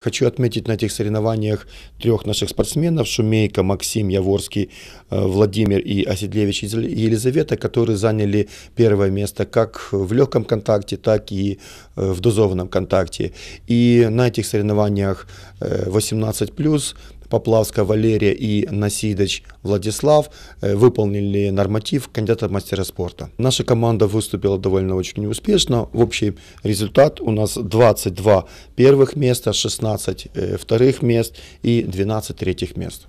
Хочу отметить на этих соревнованиях трех наших спортсменов, Шумейко, Максим Яворский, э, Владимир и Оседлевич Елизавета, которые заняли первое место как в легком контакте, так и э, в дозованном контакте. И на этих соревнованиях 18+, э, Поплавская Валерия и Насидович Владислав э, выполнили норматив кандидата в мастера спорта. Наша команда выступила довольно очень неуспешно. В общий результат у нас 22 первых места, 16 э, вторых мест и 12 третьих мест.